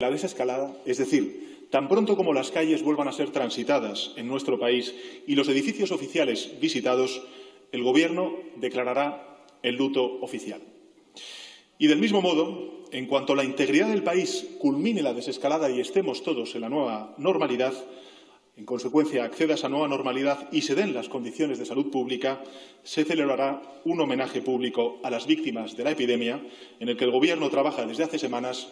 La desescalada, es decir, tan pronto como las calles vuelvan a ser transitadas en nuestro país y los edificios oficiales visitados, el Gobierno declarará el luto oficial. Y del mismo modo, en cuanto la integridad del país culmine la desescalada y estemos todos en la nueva normalidad, en consecuencia acceda a esa nueva normalidad y se den las condiciones de salud pública, se celebrará un homenaje público a las víctimas de la epidemia, en el que el Gobierno trabaja desde hace semanas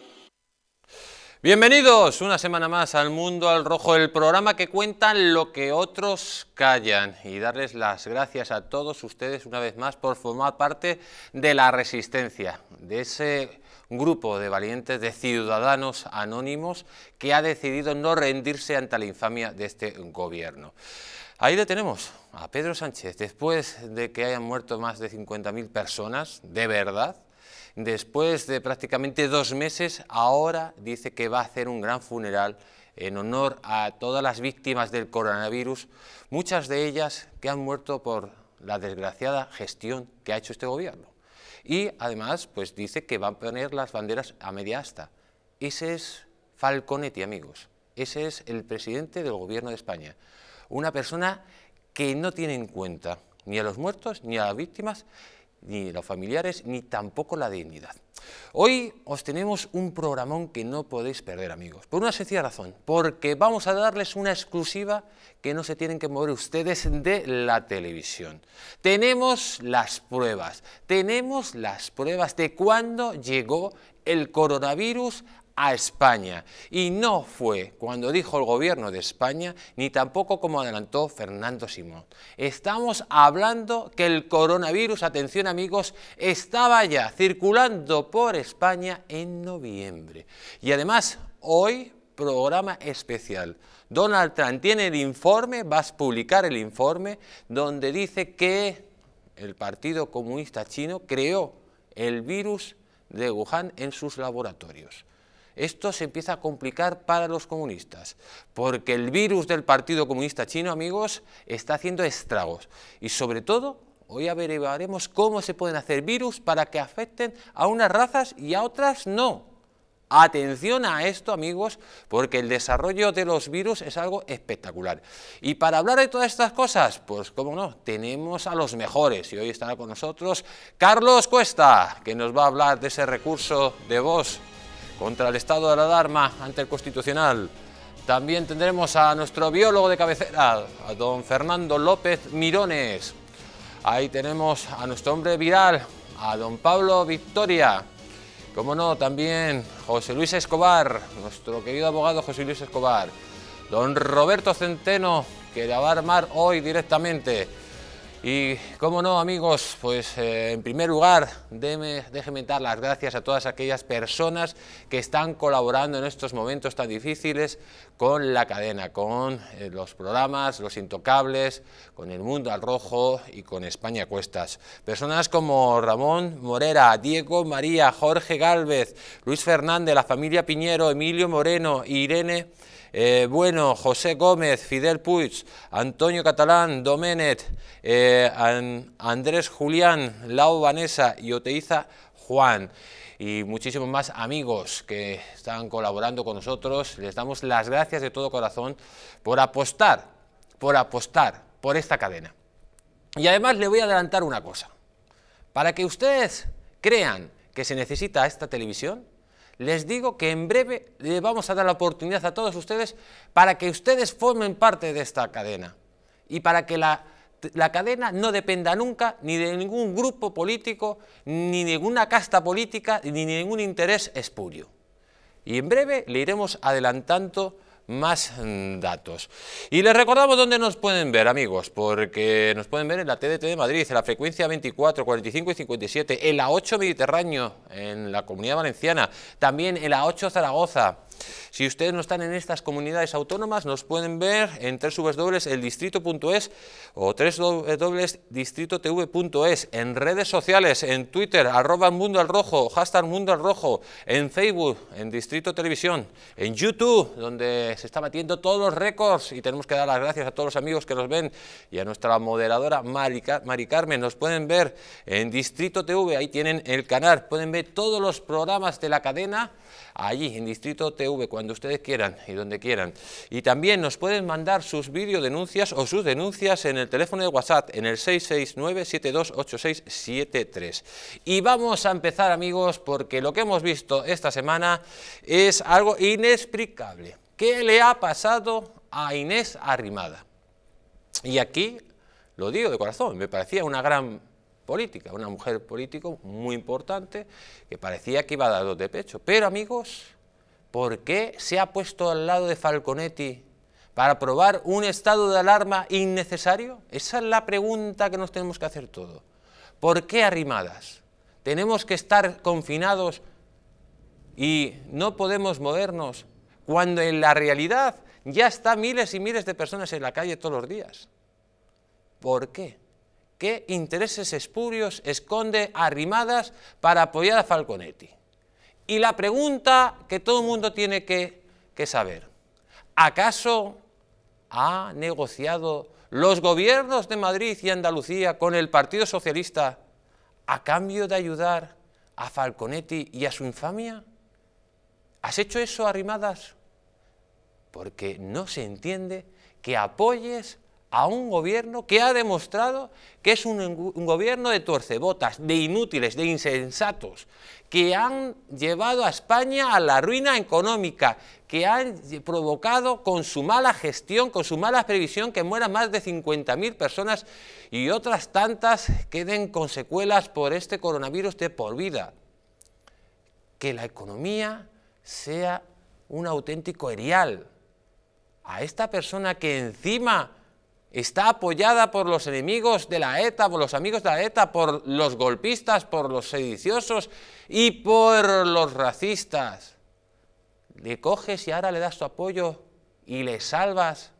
Bienvenidos una semana más al Mundo al Rojo, el programa que cuenta lo que otros callan y darles las gracias a todos ustedes una vez más por formar parte de la resistencia, de ese grupo de valientes, de ciudadanos anónimos que ha decidido no rendirse ante la infamia de este gobierno. Ahí le tenemos, a Pedro Sánchez, después de que hayan muerto más de 50.000 personas, de verdad, después de prácticamente dos meses, ahora dice que va a hacer un gran funeral en honor a todas las víctimas del coronavirus, muchas de ellas que han muerto por la desgraciada gestión que ha hecho este gobierno. Y además, pues dice que va a poner las banderas a media asta. Ese es Falconetti, amigos. Ese es el presidente del gobierno de España. Una persona que no tiene en cuenta ni a los muertos ni a las víctimas ni los familiares, ni tampoco la dignidad. Hoy os tenemos un programón que no podéis perder, amigos, por una sencilla razón, porque vamos a darles una exclusiva que no se tienen que mover ustedes de la televisión. Tenemos las pruebas, tenemos las pruebas de cuándo llegó el coronavirus a España. Y no fue cuando dijo el gobierno de España, ni tampoco como adelantó Fernando Simón. Estamos hablando que el coronavirus, atención amigos, estaba ya circulando por España en noviembre. Y además, hoy, programa especial. Donald Trump tiene el informe, vas a publicar el informe, donde dice que el Partido Comunista Chino creó el virus de Wuhan en sus laboratorios esto se empieza a complicar para los comunistas, porque el virus del Partido Comunista Chino, amigos, está haciendo estragos y sobre todo Hoy averiguaremos cómo se pueden hacer virus para que afecten a unas razas y a otras no. Atención a esto, amigos, porque el desarrollo de los virus es algo espectacular. Y para hablar de todas estas cosas, pues cómo no, tenemos a los mejores. Y hoy estará con nosotros Carlos Cuesta, que nos va a hablar de ese recurso de voz contra el estado de la alarma ante el Constitucional. También tendremos a nuestro biólogo de cabecera, a don Fernando López Mirones. Ahí tenemos a nuestro hombre viral, a don Pablo Victoria. Como no, también José Luis Escobar, nuestro querido abogado José Luis Escobar. Don Roberto Centeno, que la va a armar hoy directamente y como no, amigos, pues eh, en primer lugar, déjeme déjenme dar las gracias a todas aquellas personas que están colaborando en estos momentos tan difíciles, con la cadena, con eh, los programas, los intocables, con el mundo al rojo y con España cuestas. Personas como Ramón Morera, Diego María, Jorge Gálvez, Luis Fernández, la familia Piñero, Emilio Moreno, Irene eh, Bueno, José Gómez, Fidel Puig, Antonio Catalán, Domenet, eh, Andrés Julián, Lau Vanessa y Oteiza Juan y muchísimos más amigos que están colaborando con nosotros. Les damos las gracias de todo corazón por apostar, por apostar por esta cadena. Y además le voy a adelantar una cosa. Para que ustedes crean que se necesita esta televisión, les digo que en breve le vamos a dar la oportunidad a todos ustedes para que ustedes formen parte de esta cadena y para que la la cadena no dependa nunca ni de ningún grupo político, ni ninguna casta política, ni de ningún interés espurio. Y en breve le iremos adelantando más mm, datos. Y les recordamos dónde nos pueden ver, amigos, porque nos pueden ver en la TDT de Madrid, en la frecuencia 24, 45 y 57, en la 8 Mediterráneo, en la Comunidad Valenciana, también en la 8 Zaragoza, si ustedes no están en estas comunidades autónomas, nos pueden ver en www.eldistrito.es o www.distritotv.es, en redes sociales, en Twitter, arroba Mundo al Rojo, hashtag Mundo al Rojo, en Facebook, en Distrito Televisión, en YouTube, donde se está batiendo todos los récords y tenemos que dar las gracias a todos los amigos que nos ven y a nuestra moderadora Mari, Mari Carmen. Nos pueden ver en Distrito TV, ahí tienen el canal, pueden ver todos los programas de la cadena allí en Distrito TV cuando ustedes quieran y donde quieran. Y también nos pueden mandar sus video denuncias o sus denuncias en el teléfono de WhatsApp en el 669-728673. Y vamos a empezar amigos porque lo que hemos visto esta semana es algo inexplicable. ¿Qué le ha pasado a Inés Arrimada? Y aquí lo digo de corazón, me parecía una gran política, una mujer política muy importante que parecía que iba a dar dos de pecho. Pero amigos, ¿por qué se ha puesto al lado de Falconetti para probar un estado de alarma innecesario? Esa es la pregunta que nos tenemos que hacer todos. ¿Por qué arrimadas? ¿Tenemos que estar confinados y no podemos movernos cuando en la realidad ya están miles y miles de personas en la calle todos los días? ¿Por qué? qué intereses espurios esconde Arrimadas para apoyar a Falconetti. Y la pregunta que todo el mundo tiene que, saber, ¿acaso ha negociado los gobiernos de Madrid y Andalucía con el Partido Socialista a cambio de ayudar a Falconetti y a su infamia? ¿Has hecho eso, Arrimadas? Porque no se entiende que apoyes a un gobierno que ha demostrado que es un, gobierno de torcebotas, de inútiles, de insensatos, que han llevado a España a la ruina económica, que han provocado con su mala gestión, con su mala previsión, que mueran más de 50.000 personas y otras tantas queden con secuelas por este coronavirus de por vida. Que la economía sea un auténtico erial. A esta persona que encima está apoyada por los enemigos de la ETA, por los amigos de la ETA, por los golpistas, por los sediciosos y por los racistas. Le coges y ahora le das tu apoyo y le salvas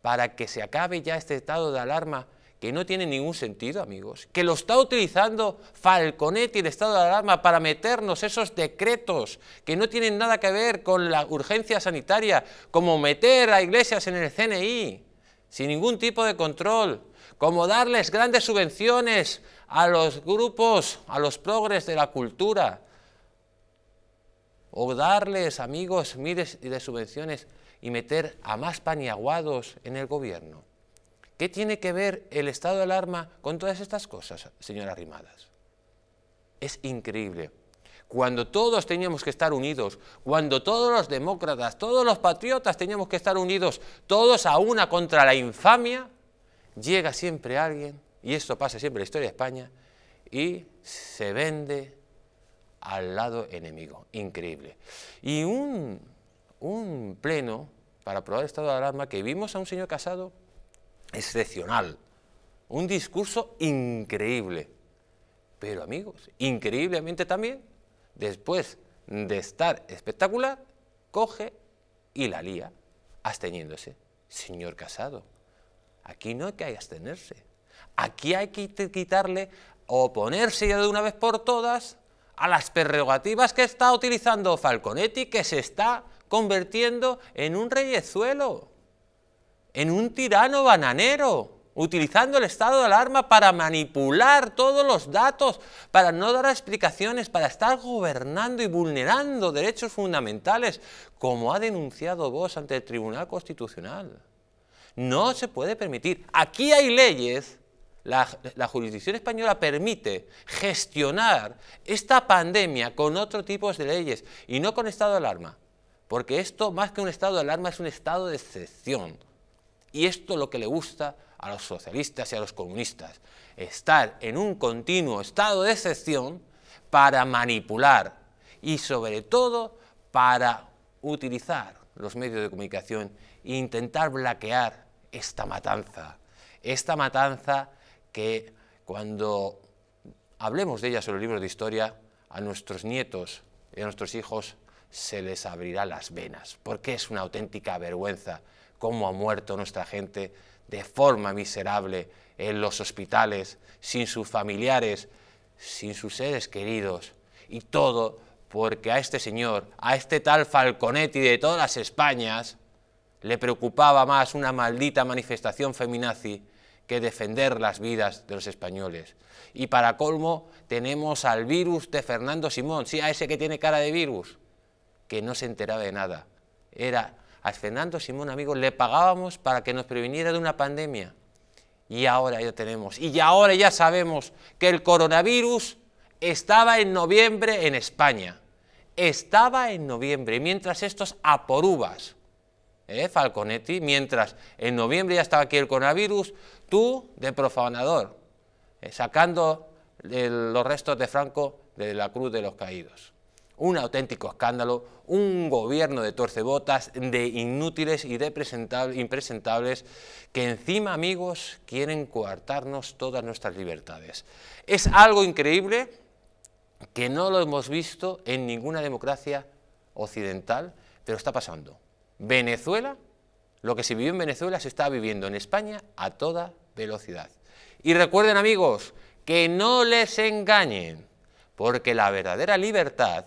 para que se acabe ya este estado de alarma que no tiene ningún sentido, amigos, que lo está utilizando Falconetti, el estado de alarma, para meternos esos decretos que no tienen nada que ver con la urgencia sanitaria, como meter a iglesias en el CNI, sin ningún tipo de control, como darles grandes subvenciones a los grupos, a los progres de la cultura, o darles, amigos, miles de subvenciones y meter a más paniaguados en el gobierno. ¿Qué tiene que ver el estado de alarma con todas estas cosas, señora Rimadas? Es increíble cuando todos teníamos que estar unidos, cuando todos los demócratas, todos los patriotas teníamos que estar unidos, todos a una contra la infamia, llega siempre alguien, y esto pasa siempre en la historia de España, y se vende al lado enemigo. Increíble. Y un, un pleno para probar el estado de alarma que vimos a un señor casado excepcional, un discurso increíble, pero amigos, increíblemente también después de estar espectacular, coge y la lía, absteniéndose. Señor Casado, aquí no hay que abstenerse. Aquí hay que quitarle, oponerse ya de una vez por todas a las prerrogativas que está utilizando Falconetti, que se está convirtiendo en un reyezuelo, en un tirano bananero, utilizando el estado de alarma para manipular todos los datos, para no dar explicaciones, para estar gobernando y vulnerando derechos fundamentales, como ha denunciado vos ante el Tribunal Constitucional. No se puede permitir. Aquí hay leyes, la, jurisdicción española permite gestionar esta pandemia con otro tipo de leyes y no con estado de alarma, porque esto más que un estado de alarma es un estado de excepción. Y esto lo que le gusta a los socialistas y a los comunistas, estar en un continuo estado de excepción para manipular y sobre todo para utilizar los medios de comunicación e intentar blaquear esta matanza. Esta matanza que cuando hablemos de ella sobre los libros de historia, a nuestros nietos y a nuestros hijos se les abrirá las venas, porque es una auténtica vergüenza cómo ha muerto nuestra gente de forma miserable en los hospitales, sin sus familiares, sin sus seres queridos. Y todo porque a este señor, a este tal Falconetti de todas las Españas, le preocupaba más una maldita manifestación feminazi que defender las vidas de los españoles. Y para colmo tenemos al virus de Fernando Simón, sí, a ese que tiene cara de virus, que no se enteraba de nada. Era a Fernando Simón, amigo, le pagábamos para que nos previniera de una pandemia. Y ahora ya tenemos, y ahora ya sabemos que el coronavirus estaba en noviembre en España. Estaba en noviembre, mientras estos aporubas, ¿eh, Falconetti? Mientras en noviembre ya estaba aquí el coronavirus, tú de profanador, eh, sacando los restos de Franco de la cruz de los caídos. Un auténtico escándalo, un gobierno de torcebotas, de inútiles y de impresentables que encima, amigos, quieren coartarnos todas nuestras libertades. Es algo increíble que no lo hemos visto en ninguna democracia occidental, pero está pasando. Venezuela, lo que se vivió en Venezuela se está viviendo en España a toda velocidad. Y recuerden amigos, que no les engañen, porque la verdadera libertad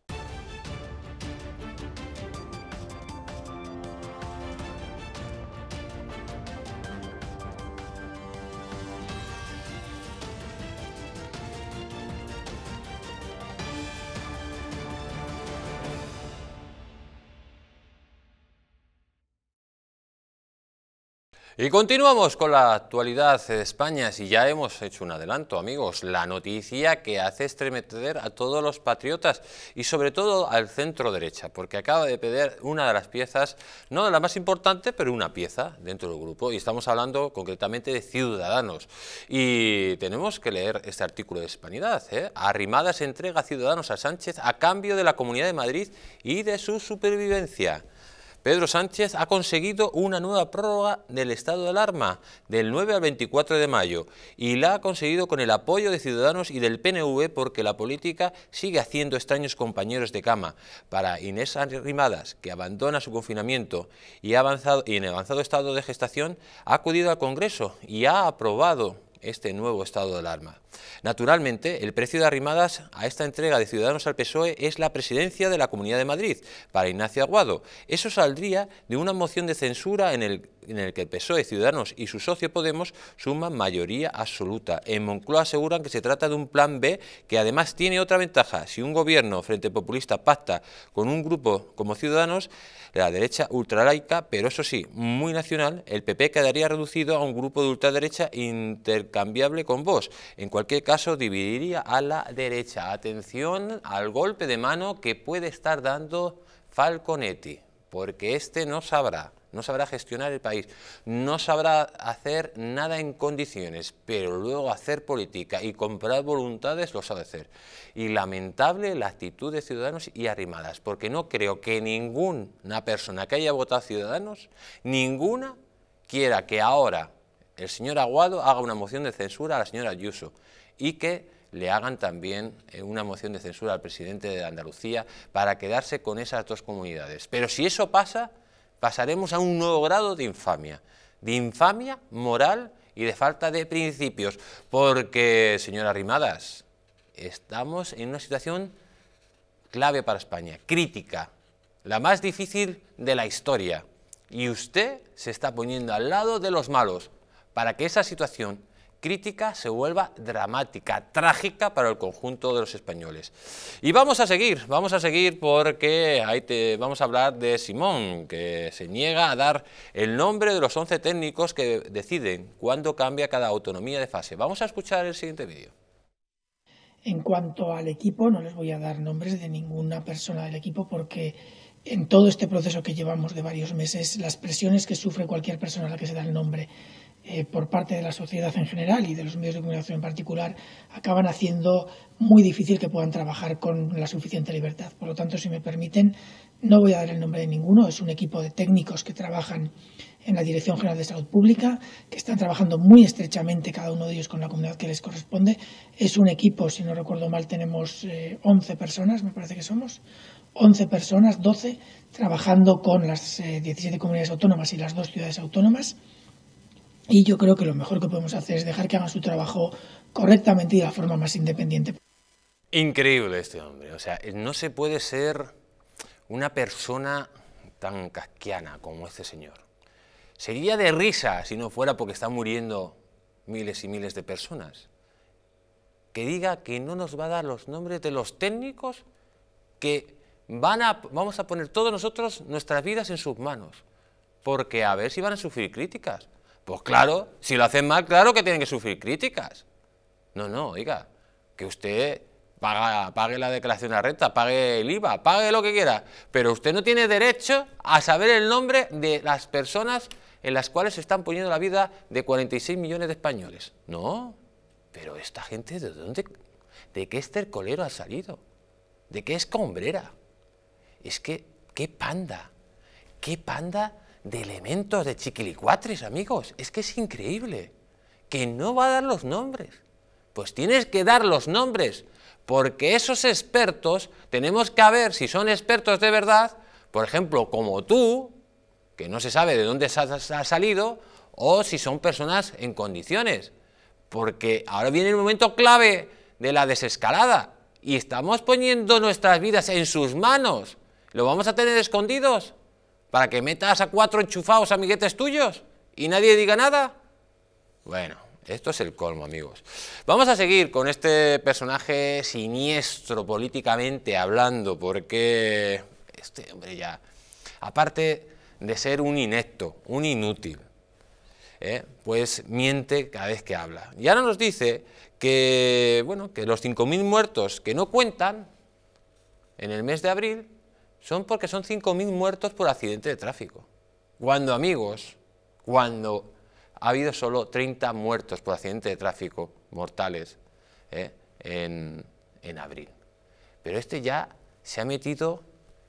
Y continuamos con la actualidad de España, si ya hemos hecho un adelanto, amigos, la noticia que hace estremecer a todos los patriotas y sobre todo al centro derecha, porque acaba de pedir una de las piezas, no la más importante, pero una pieza dentro del grupo, y estamos hablando concretamente de Ciudadanos. Y tenemos que leer este artículo de Hispanidad, ¿eh? Arrimadas entrega Ciudadanos a Sánchez a cambio de la Comunidad de Madrid y de su supervivencia. Pedro Sánchez ha conseguido una nueva prórroga del estado de alarma del 9 al 24 de mayo y la ha conseguido con el apoyo de Ciudadanos y del PNV porque la política sigue haciendo extraños compañeros de cama. Para Inés Arrimadas, que abandona su confinamiento y, ha avanzado, en avanzado estado de gestación, ha acudido al Congreso y ha aprobado este nuevo estado de alarma. Naturalmente, el precio de arrimadas a esta entrega de Ciudadanos al PSOE es la presidencia de la Comunidad de Madrid, para Ignacio Aguado. Eso saldría de una moción de censura en el, en el que el PSOE, Ciudadanos y su socio Podemos suman mayoría absoluta. En Moncloa aseguran que se trata de un plan B que además tiene otra ventaja. Si un gobierno frente populista pacta con un grupo como Ciudadanos, la derecha ultralaica, pero eso sí, muy nacional, el PP quedaría reducido a un grupo de ultraderecha intercambiable con vos En qué caso dividiría a la derecha. Atención al golpe de mano que puede estar dando Falconetti, porque este no sabrá, no sabrá gestionar el país, no sabrá hacer nada en condiciones, pero luego hacer política y comprar voluntades lo sabe hacer. Y lamentable la actitud de Ciudadanos y Arrimadas, porque no creo que ninguna persona que haya votado Ciudadanos, ninguna quiera que ahora el señor Aguado haga una moción de censura a la señora Ayuso y que le hagan también eh, una moción de censura al presidente de Andalucía para quedarse con esas dos comunidades. Pero si eso pasa, pasaremos a un nuevo grado de infamia, de infamia moral y de falta de principios, porque, señora Rimadas, estamos en una situación clave para España, crítica, la más difícil de la historia, y usted se está poniendo al lado de los malos, para que esa situación crítica se vuelva dramática, trágica para el conjunto de los españoles. Y vamos a seguir, vamos a seguir porque ahí te, vamos a hablar de Simón, que se niega a dar el nombre de los 11 técnicos que deciden cuándo cambia cada autonomía de fase. Vamos a escuchar el siguiente vídeo. En cuanto al equipo, no les voy a dar nombres de ninguna persona del equipo porque en todo este proceso que llevamos de varios meses, las presiones que sufre cualquier persona a la que se da el nombre eh, por parte de la sociedad en general y de los medios de comunicación en particular, acaban haciendo muy difícil que puedan trabajar con la suficiente libertad. Por lo tanto, si me permiten, no voy a dar el nombre de ninguno, es un equipo de técnicos que trabajan en la Dirección General de Salud Pública, que están trabajando muy estrechamente cada uno de ellos con la comunidad que les corresponde. Es un equipo, si no recuerdo mal, tenemos 11 eh, personas, me parece que somos, 11 personas, 12, trabajando con las 17 eh, comunidades autónomas y las dos ciudades autónomas y yo creo que lo mejor que podemos hacer es dejar que hagan su trabajo correctamente y de la forma más independiente. Increíble este hombre, o sea, eh, no se puede ser una persona tan casquiana como este señor. Sería de risa si no fuera porque están muriendo miles y miles de personas. Que diga que no nos va a dar los nombres de los técnicos que van a, vamos a poner todos nosotros nuestras vidas en sus manos, porque a ver si van a sufrir críticas. Pues claro, si lo hacen mal, claro que tienen que sufrir críticas. No, no, oiga, que usted pague la declaración de renta, pague el IVA, pague lo que quiera, pero usted no tiene derecho a saber el nombre de las personas en las cuales se están poniendo la vida de 46 millones de españoles. No, pero esta gente, ¿de dónde? ¿De qué estercolero ha salido? ¿De qué es Combrera? Es que, qué panda, qué panda de elementos de chiquilicuatres, amigos. Es que es increíble. Que no va a dar los nombres. Pues tienes que dar los nombres, porque esos expertos tenemos que ver si son expertos de verdad, por ejemplo, como tú, que no se sabe de dónde ha salido, o si son personas en condiciones. Porque ahora viene el momento clave de la desescalada y estamos poniendo nuestras vidas en sus manos. ¿Lo vamos a tener escondidos? ¿Para que metas a cuatro enchufados amiguetes tuyos y nadie diga nada? Bueno, esto es el colmo, amigos. Vamos a seguir con este personaje siniestro políticamente hablando, porque este hombre ya, aparte de ser un inepto, un inútil, ¿eh? pues miente cada vez que habla. Y ahora nos dice que, bueno, que los 5.000 muertos que no cuentan en el mes de abril son porque son 5.000 muertos por accidente de tráfico. Cuando, amigos, cuando ha habido solo 30 muertos por accidente de tráfico mortales ¿eh? en abril. Pero este ya se ha metido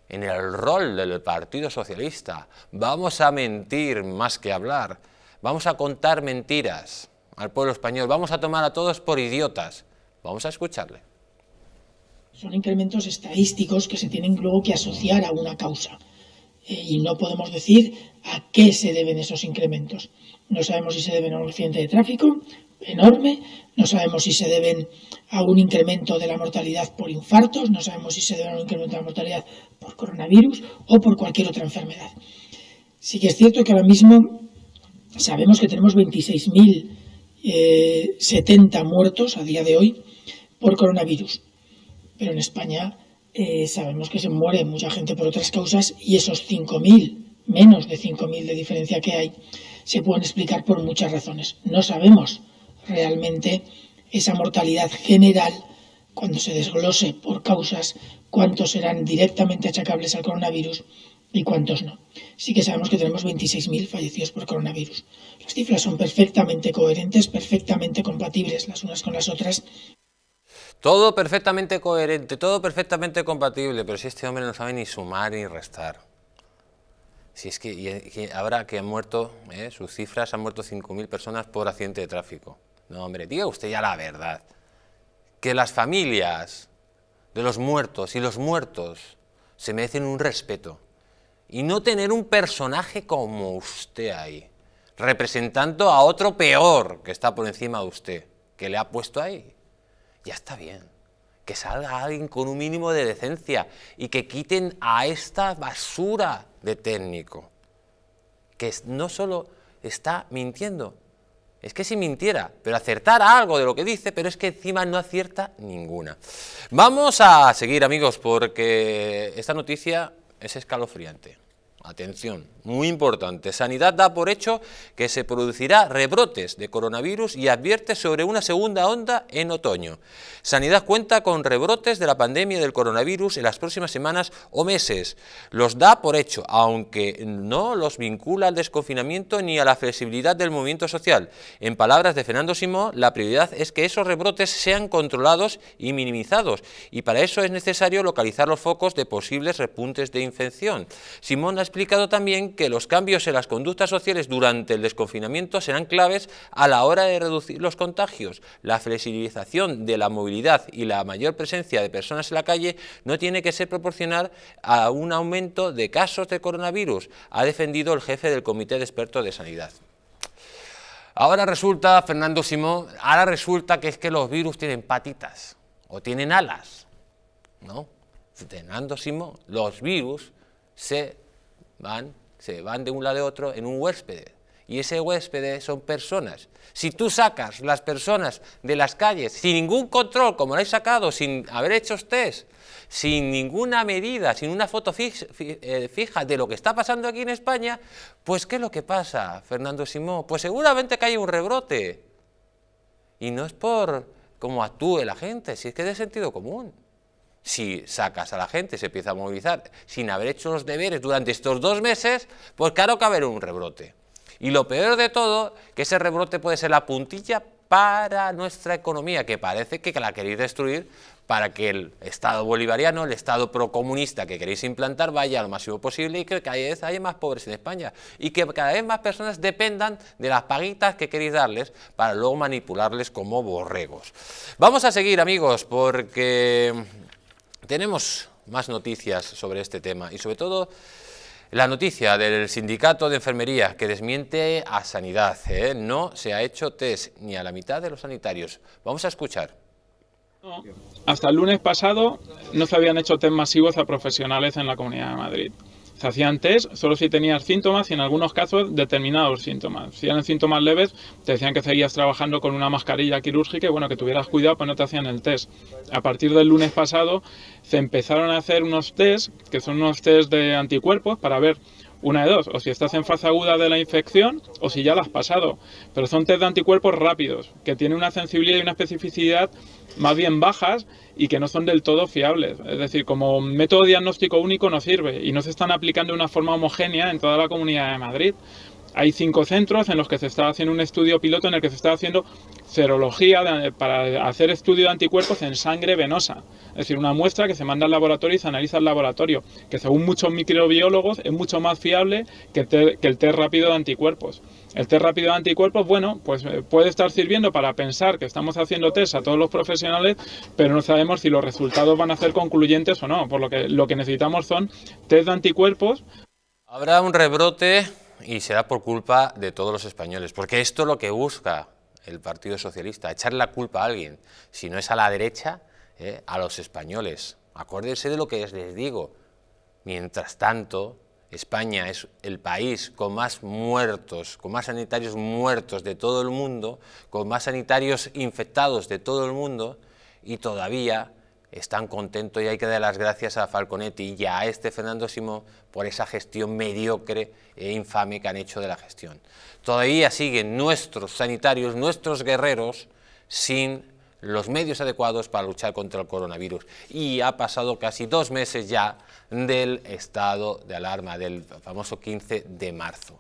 en el rol del Partido Socialista. Vamos a mentir más que hablar. Vamos a contar mentiras al pueblo español. Vamos a tomar a todos por idiotas. Vamos a escucharle son incrementos estadísticos que se tienen luego que asociar a una causa. Eh, y no podemos decir a qué se deben esos incrementos. No sabemos si se deben a un accidente de tráfico enorme, no sabemos si se deben a un incremento de la mortalidad por infartos, no sabemos si se deben a un incremento de la mortalidad por coronavirus o por cualquier otra enfermedad. Sí que es cierto que ahora mismo sabemos que tenemos 26.070 eh, muertos a día de hoy por coronavirus pero en España eh, sabemos que se muere mucha gente por otras causas y esos 5.000, menos de 5.000 de diferencia que hay, se pueden explicar por muchas razones. No sabemos realmente esa mortalidad general, cuando se desglose por causas, cuántos serán directamente achacables al coronavirus y cuántos no. Sí que sabemos que tenemos 26.000 fallecidos por coronavirus. Las cifras son perfectamente coherentes, perfectamente compatibles las unas con las otras todo perfectamente coherente, todo perfectamente compatible, pero si este hombre no sabe ni sumar ni restar. Si es que, ahora que habrá que han muerto, ¿eh? sus cifras han muerto 5.000 personas por accidente de tráfico. No, hombre, diga usted ya la verdad. Que las familias de los muertos y los muertos se merecen un respeto. Y no tener un personaje como usted ahí, representando a otro peor que está por encima de usted, que le ha puesto ahí ya está bien. Que salga alguien con un mínimo de decencia y que quiten a esta basura de técnico. Que no solo está mintiendo, es que si mintiera, pero acertara algo de lo que dice, pero es que encima no acierta ninguna. Vamos a seguir, amigos, porque esta noticia es escalofriante. Atención, muy importante. Sanidad da por hecho que se producirá rebrotes de coronavirus y advierte sobre una segunda onda en otoño. Sanidad cuenta con rebrotes de la pandemia del coronavirus en las próximas semanas o meses. Los da por hecho, aunque no los vincula al desconfinamiento ni a la flexibilidad del movimiento social. En palabras de Fernando Simón, la prioridad es que esos rebrotes sean controlados y minimizados, y para eso es necesario localizar los focos de posibles repuntes de infección. Simón ha explicado también que los cambios en las conductas sociales durante el desconfinamiento serán claves a la hora de reducir los contagios. La flexibilización de la movilidad y la mayor presencia de personas en la calle no tiene que ser proporcional a un aumento de casos de coronavirus, ha defendido el jefe del Comité de Expertos de Sanidad. Ahora resulta, Fernando Simón, ahora resulta que es que los virus tienen patitas o tienen alas, ¿no? Fernando Simón, los virus se van, se van de un lado a otro en un huésped. Y ese huésped son personas. Si tú sacas las personas de las calles sin ningún control, como lo he sacado, sin haber hecho test, sin ninguna medida, sin una foto eh, fija de lo que está pasando aquí en España, pues ¿qué es lo que pasa, Fernando Simón? Pues seguramente que hay un rebrote. Y no es por cómo actúe la gente, si es que es de sentido común si sacas a la gente, se empieza a movilizar sin haber hecho los deberes durante estos dos meses, pues claro que va a haber un rebrote. Y lo peor de todo, que ese rebrote puede ser la puntilla para nuestra economía, que parece que la queréis destruir para que el Estado bolivariano, el Estado procomunista que queréis implantar vaya lo máximo posible y que cada vez haya más pobres en España y que cada vez más personas dependan de las paguitas que queréis darles para luego manipularles como borregos. Vamos a seguir amigos porque tenemos más noticias sobre este tema y sobre todo la noticia del sindicato de enfermería que desmiente a sanidad. ¿eh? No se ha hecho test ni a la mitad de los sanitarios. Vamos a escuchar. Hasta el lunes pasado no se habían hecho test masivos a profesionales en la Comunidad de Madrid se hacía antes solo si tenías síntomas y en algunos casos determinados síntomas. Si eran síntomas leves, te decían que seguías trabajando con una mascarilla quirúrgica y bueno, que tuvieras cuidado, pues no te hacían el test. A partir del lunes pasado se empezaron a hacer unos test, que son unos test de anticuerpos, para ver una de dos, o si estás en fase aguda de la infección o si ya la has pasado. Pero son test de anticuerpos rápidos, que tienen una sensibilidad y una especificidad más bien bajas y que no son del todo fiables. Es decir, como método diagnóstico único no sirve y no se están aplicando de una forma homogénea en toda la Comunidad de Madrid hay cinco centros en los que se está haciendo un estudio piloto en el que se está haciendo serología para hacer estudio de anticuerpos en sangre venosa. Es decir, una muestra que se manda al laboratorio y se analiza al laboratorio, que según muchos microbiólogos es mucho más fiable que, el test rápido de anticuerpos. El test rápido de anticuerpos, bueno, pues eh, puede estar sirviendo para pensar que estamos haciendo test a todos los profesionales, pero no sabemos si los resultados van a ser concluyentes o no, por lo que lo que necesitamos son test de anticuerpos. Habrá un rebrote y será por culpa de todos los españoles, porque esto es lo que busca el Partido Socialista, echar la culpa a alguien, si no es a la derecha, ¿eh? a los españoles. Acuérdense de lo que les digo. Mientras tanto, España es el país con más muertos, con más sanitarios muertos de todo el mundo, con más sanitarios infectados de todo el mundo, y todavía están contentos y hay que dar las gracias a Falconetti y a este Fernando Simón por esa gestión mediocre e infame que han hecho de la gestión. Todavía siguen nuestros sanitarios, nuestros guerreros, sin los medios adecuados para luchar contra el coronavirus. Y ha pasado casi dos meses ya del estado de alarma, del famoso 15 de marzo.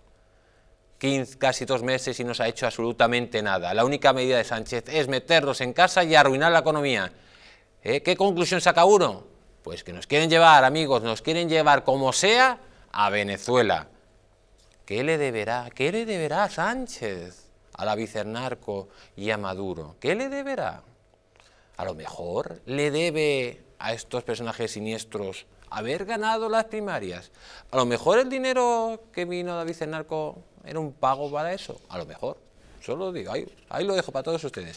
casi dos meses y no se ha hecho absolutamente nada. La única medida de Sánchez es meterlos en casa y arruinar la economía. ¿Eh? ¿Qué conclusión saca uno? Pues que nos quieren llevar, amigos, nos quieren llevar como sea a Venezuela. ¿Qué le deberá, qué le deberá Sánchez a la vicernarco y a Maduro? ¿Qué le deberá? A lo mejor le debe a estos personajes siniestros haber ganado las primarias. A lo mejor el dinero que vino David Narco era un pago para eso, a lo mejor. Solo digo, ahí, lo dejo para todos ustedes.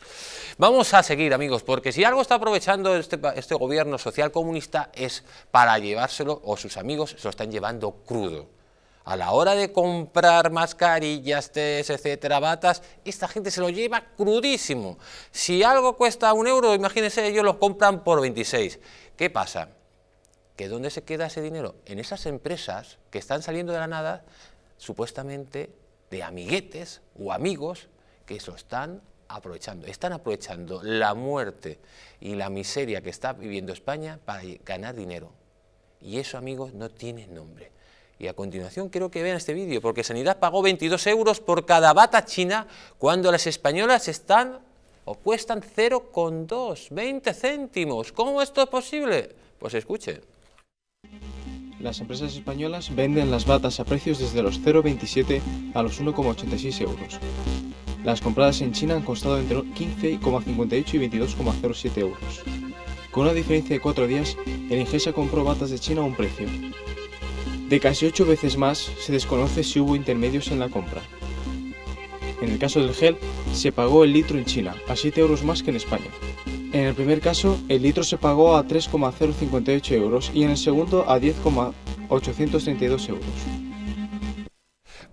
Vamos a seguir, amigos, porque si algo está aprovechando este, este, gobierno social comunista es para llevárselo, o sus amigos se lo están llevando crudo. A la hora de comprar mascarillas, test, etcétera, batas, esta gente se lo lleva crudísimo. Si algo cuesta un euro, imagínense, ellos lo compran por 26. ¿Qué pasa? ¿Que dónde se queda ese dinero? En esas empresas que están saliendo de la nada, supuestamente de amiguetes o amigos que eso están aprovechando. Están aprovechando la muerte y la miseria que está viviendo España para ganar dinero. Y eso, amigos, no tiene nombre. Y a continuación quiero que vean este vídeo, porque Sanidad pagó 22 euros por cada bata china cuando las españolas están o cuestan 0,2, 20 céntimos. ¿Cómo esto es posible? Pues escuchen. Las empresas españolas venden las batas a precios desde los 0,27 a los 1,86 euros. Las compradas en China han costado entre 15,58 y 22,07 euros. Con una diferencia de cuatro días, el Ingesa compró batas de China a un precio. De casi ocho veces más, se desconoce si hubo intermedios en la compra. En el caso del gel, se pagó el litro en China, a 7 euros más que en España. En el primer caso, el litro se pagó a 3,058 euros y en el segundo a 10,832 euros.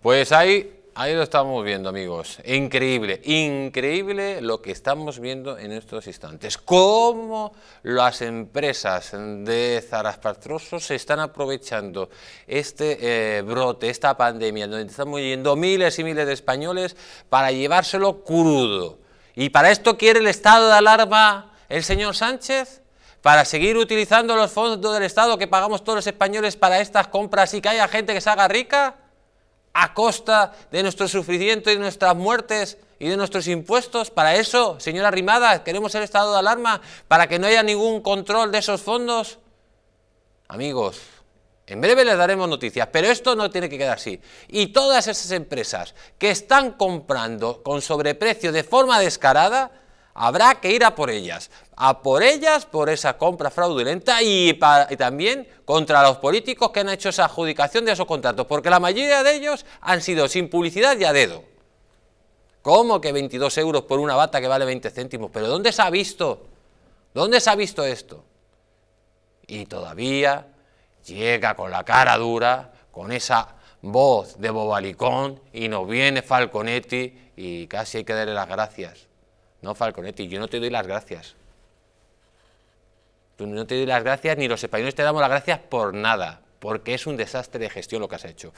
Pues ahí Ahí lo estamos viendo, amigos. Increíble, increíble lo que estamos viendo en estos instantes. Cómo las empresas de zaraspatrosos se están aprovechando este eh, brote, esta pandemia, donde estamos yendo miles y miles de españoles para llevárselo crudo. ¿Y para esto quiere el estado de alarma el señor Sánchez? para seguir utilizando los fondos del Estado que pagamos todos los españoles para estas compras y que haya gente que se haga rica? a costa de nuestro sufrimiento y de nuestras muertes y de nuestros impuestos. Para eso, señora Rimada, queremos el estado de alarma, para que no haya ningún control de esos fondos. Amigos, en breve les daremos noticias, pero esto no tiene que quedar así. Y todas esas empresas que están comprando con sobreprecio de forma descarada, Habrá que ir a por ellas, a por ellas por esa compra fraudulenta y, también contra los políticos que han hecho esa adjudicación de esos contratos, porque la mayoría de ellos han sido sin publicidad y a dedo. ¿Cómo que 22 euros por una bata que vale 20 céntimos? ¿Pero dónde se ha visto? ¿Dónde se ha visto esto? Y todavía llega con la cara dura, con esa voz de bobalicón y nos viene Falconetti y casi hay que darle las gracias. No, Falconetti, yo no te doy las gracias. Tú no te doy las gracias, ni los españoles te damos las gracias por nada, porque es un desastre de gestión lo que has hecho.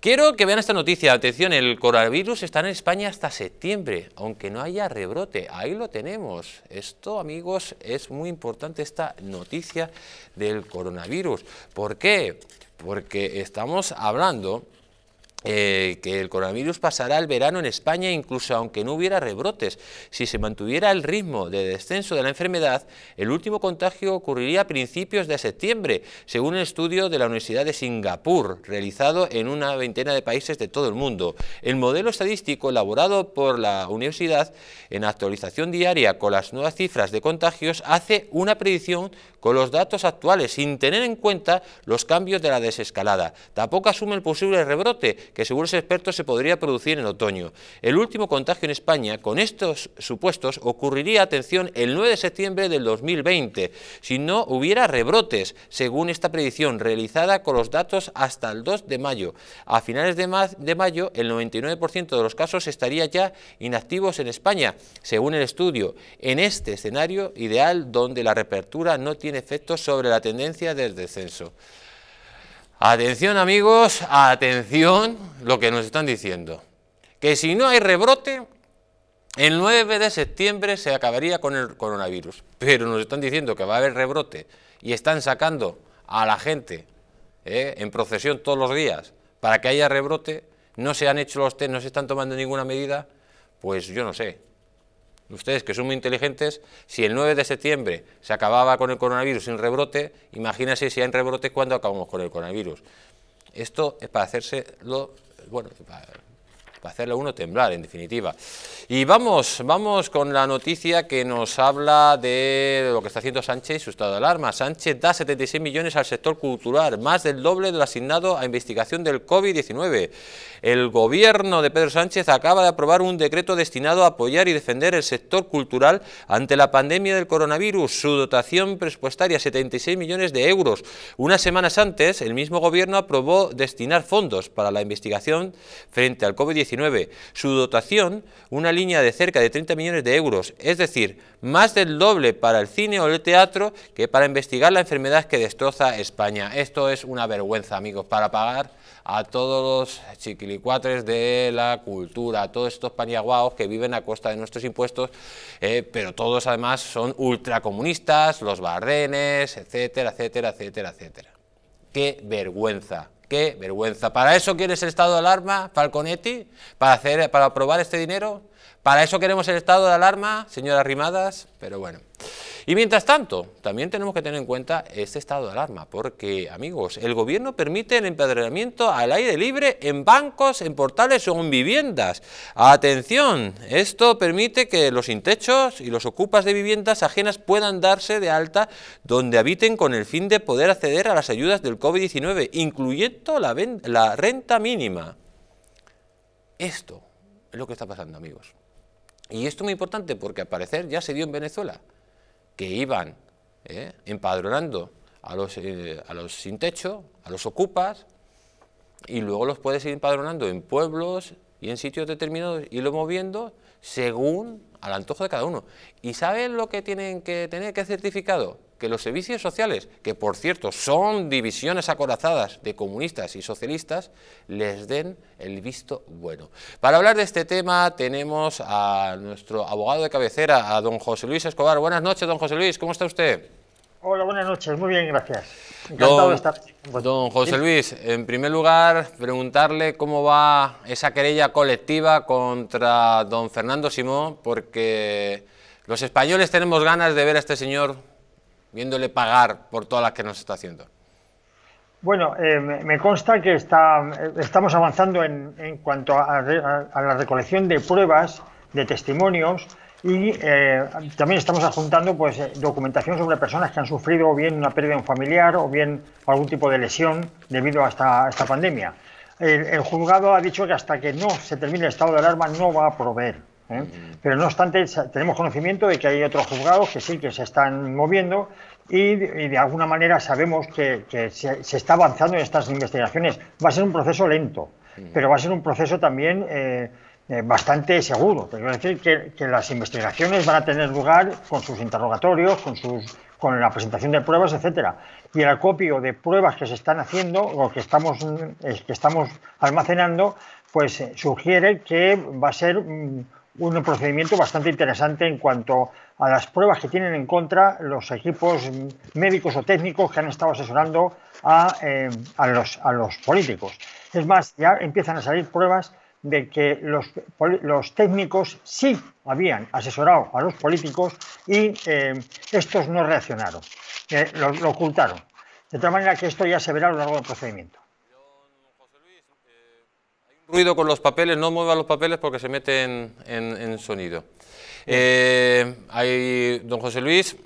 Quiero que vean esta noticia. Atención, el coronavirus está en España hasta septiembre, aunque no haya rebrote. Ahí lo tenemos. Esto, amigos, es muy importante esta noticia del coronavirus. ¿Por qué? Porque estamos hablando eh, que el coronavirus pasará el verano en España incluso aunque no hubiera rebrotes. Si se mantuviera el ritmo de descenso de la enfermedad, el último contagio ocurriría a principios de septiembre, según el estudio de la Universidad de Singapur, realizado en una veintena de países de todo el mundo. El modelo estadístico elaborado por la universidad en actualización diaria con las nuevas cifras de contagios hace una predicción con los datos actuales, sin tener en cuenta los cambios de la desescalada. Tampoco asume el posible rebrote que según los expertos se podría producir en otoño. El último contagio en España con estos supuestos ocurriría, atención, el 9 de septiembre del 2020, si no hubiera rebrotes, según esta predicción realizada con los datos hasta el 2 de mayo. A finales de, mayo, el 99% de los casos estaría ya inactivos en España, según el estudio. En este escenario ideal, donde la reapertura no tiene efectos sobre la tendencia del descenso. Atención amigos, atención lo que nos están diciendo. Que si no hay rebrote, el 9 de septiembre se acabaría con el coronavirus. Pero nos están diciendo que va a haber rebrote y están sacando a la gente eh, en procesión todos los días para que haya rebrote. No se han hecho los test, no se están tomando ninguna medida. Pues yo no sé, Ustedes que son muy inteligentes, si el 9 de septiembre se acababa con el coronavirus sin rebrote, imagínense si hay rebrote cuando acabamos con el coronavirus. Esto es para hacerse lo, bueno, hacerle a uno temblar, en definitiva. Y vamos, vamos con la noticia que nos habla de lo que está haciendo Sánchez y su estado de alarma. Sánchez da 76 millones al sector cultural, más del doble de lo asignado a investigación del COVID-19. El gobierno de Pedro Sánchez acaba de aprobar un decreto destinado a apoyar y defender el sector cultural ante la pandemia del coronavirus. Su dotación presupuestaria, 76 millones de euros. Unas semanas antes, el mismo gobierno aprobó destinar fondos para la investigación frente al COVID-19 su dotación, una línea de cerca de 30 millones de euros, es decir, más del doble para el cine o el teatro que para investigar la enfermedad que destroza España. Esto es una vergüenza, amigos, para pagar a todos los chiquilicuatres de la cultura, a todos estos pañaguaos que viven a costa de nuestros impuestos, eh, pero todos además son ultracomunistas, los barrenes, etcétera, etcétera, etcétera, etcétera. ¡Qué vergüenza! ¡Qué vergüenza! ¿Para eso quieres el estado de alarma, Falconetti? ¿Para, hacer, para aprobar este dinero? Para eso queremos el estado de alarma, señoras Rimadas, pero bueno. Y mientras tanto, también tenemos que tener en cuenta este estado de alarma, porque, amigos, el gobierno permite el empadronamiento al aire libre en bancos, en portales o en viviendas. Atención, esto permite que los intechos y los ocupas de viviendas ajenas puedan darse de alta donde habiten con el fin de poder acceder a las ayudas del COVID-19, incluyendo la, la renta mínima. Esto es lo que está pasando, amigos. Y esto es muy importante porque al parecer ya se dio en Venezuela, que iban ¿eh? empadronando a los, eh, a los sin techo, a los ocupas, y luego los puedes ir empadronando en pueblos y en sitios determinados, y lo moviendo según al antojo de cada uno. ¿Y saben lo que tienen que tener? ¿Qué certificado? que los servicios sociales, que por cierto son divisiones acorazadas de comunistas y socialistas, les den el visto bueno. Para hablar de este tema tenemos a nuestro abogado de cabecera, a don José Luis Escobar. Buenas noches, don José Luis, ¿cómo está usted? Hola, buenas noches, muy bien, gracias. Encantado don, de estar aquí. Don José Luis, en primer lugar, preguntarle cómo va esa querella colectiva contra don Fernando Simón, porque los españoles tenemos ganas de ver a este señor viéndole pagar por todas las que nos está haciendo? Bueno, eh, me consta que está, estamos avanzando en, cuanto a, la recolección de pruebas, de testimonios y eh, también estamos adjuntando pues, eh, documentación sobre personas que han sufrido bien una pérdida un familiar o bien algún tipo de lesión debido a esta, pandemia. El, el, juzgado ha dicho que hasta que no se termine el estado de alarma no va a proveer. ¿eh? Pero no obstante, tenemos conocimiento de que hay otros juzgados que sí que se están moviendo y, de alguna manera sabemos que, se, está avanzando en estas investigaciones. Va a ser un proceso lento, pero va a ser un proceso también eh, eh, bastante seguro. Quiero decir que, las investigaciones van a tener lugar con sus interrogatorios, con, sus, con la presentación de pruebas, etcétera. Y el acopio de pruebas que se están haciendo o que estamos, que estamos almacenando, pues sugiere que va a ser mm, un procedimiento bastante interesante en cuanto a las pruebas que tienen en contra los equipos médicos o técnicos que han estado asesorando a, eh, los, a los, políticos. Es más, ya empiezan a salir pruebas de que los, los técnicos sí habían asesorado a los políticos y eh, estos no reaccionaron, eh, lo, lo ocultaron. De tal manera que esto ya se verá a lo largo del procedimiento ruido con los papeles, no mueva los papeles porque se mete en, sonido. Eh, don José Luis,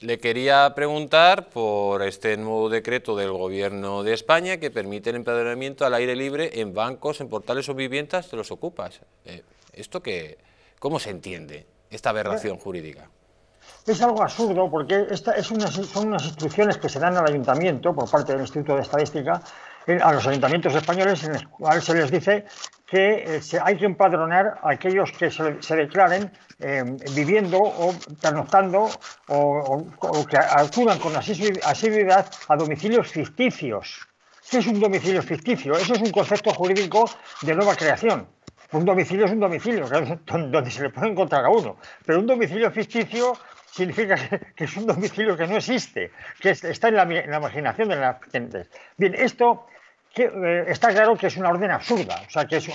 le quería preguntar por este nuevo decreto del Gobierno de España que permite el empadronamiento al aire libre en bancos, en portales o viviendas te los ocupas. Eh, ¿Esto que, cómo se entiende, esta aberración jurídica? Es algo absurdo porque esta es son unas instrucciones que se dan al ayuntamiento por parte del Instituto de Estadística a los ayuntamientos españoles en el cual se les dice que eh, hay que empadronar a aquellos que se, declaren eh, viviendo o pernoctando o, que acudan con asiduidad a domicilios ficticios. ¿Qué es un domicilio ficticio? Eso es un concepto jurídico de nueva creación. Un domicilio es un domicilio, donde se le puede encontrar a uno. Pero un domicilio ficticio significa que es un domicilio que no existe, que está en la, imaginación de la gente. Bien, esto eh, está claro que es una orden absurda, o sea, que es,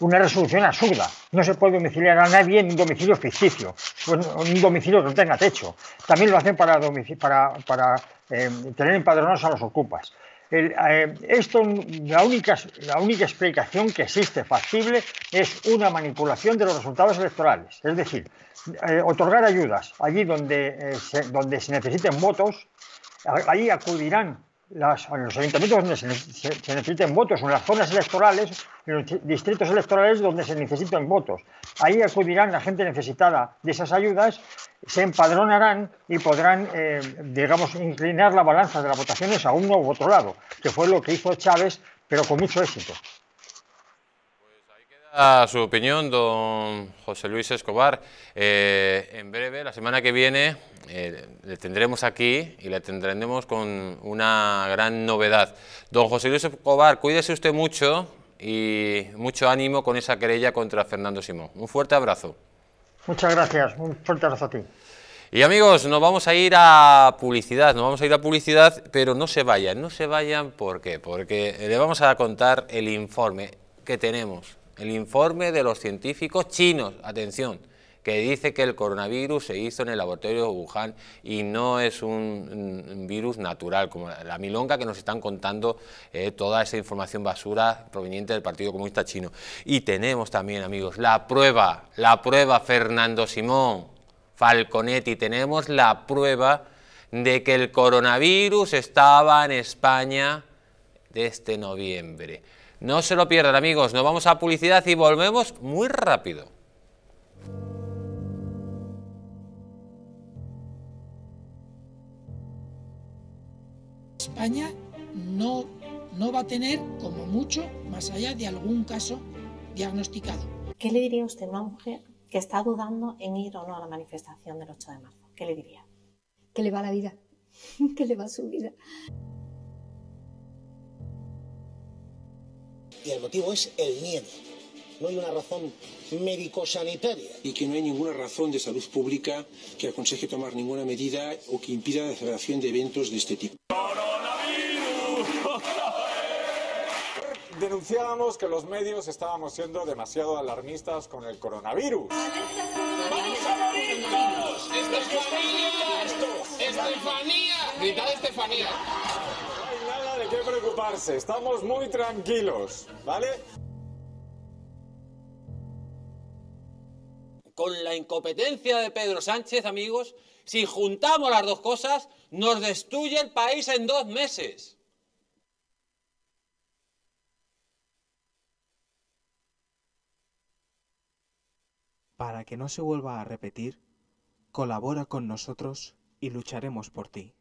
una resolución absurda. No se puede domiciliar a nadie en un domicilio ficticio, en un domicilio que no tenga techo. También lo hacen para, para, para eh, tener empadronados a los ocupas. Eh, esto, la única, explicación que existe factible es una manipulación de los resultados electorales, es decir, otorgar ayudas allí donde, se, donde se necesiten votos, allí acudirán las, los ayuntamientos donde se, necesiten votos, en las zonas electorales, en los distritos electorales donde se necesitan votos. Ahí acudirán la gente necesitada de esas ayudas, se empadronarán y podrán, eh, digamos, inclinar la balanza de las votaciones a uno u otro lado, que fue lo que hizo Chávez, pero con mucho éxito. A su opinión, don José Luis Escobar. Eh, en breve, la semana que viene, eh, le tendremos aquí y le tendremos con una gran novedad. Don José Luis Escobar, cuídese usted mucho y mucho ánimo con esa querella contra Fernando Simón. Un fuerte abrazo. Muchas gracias, un fuerte abrazo a ti. Y amigos, nos vamos a ir a publicidad, nos vamos a ir a publicidad, pero no se vayan, no se vayan, ¿por qué? Porque le vamos a contar el informe que tenemos el informe de los científicos chinos, atención, que dice que el coronavirus se hizo en el laboratorio de Wuhan y no es un, virus natural, como la milonga que nos están contando eh, toda esa información basura proveniente del Partido Comunista Chino. Y tenemos también, amigos, la prueba, la prueba Fernando Simón, Falconetti, tenemos la prueba de que el coronavirus estaba en España desde noviembre. No se lo pierdan, amigos. Nos vamos a publicidad y volvemos muy rápido. España no, no va a tener, como mucho, más allá de algún caso diagnosticado. ¿Qué le diría usted a una mujer que está dudando en ir o no a la manifestación del 8 de marzo? ¿Qué le diría? Que le va la vida, que le va su vida. y el motivo es el miedo. No hay una razón médico-sanitaria. Y que no hay ninguna razón de salud pública que aconseje tomar ninguna medida o que impida la celebración de eventos de este tipo. Denunciábamos que los medios estábamos siendo demasiado alarmistas con el coronavirus. ¡Vamos a morir Estefanía! No hay que preocuparse, estamos muy tranquilos, ¿vale? Con la incompetencia de Pedro Sánchez, amigos, si juntamos las dos cosas, nos destruye el país en dos meses. Para que no se vuelva a repetir, colabora con nosotros y lucharemos por ti.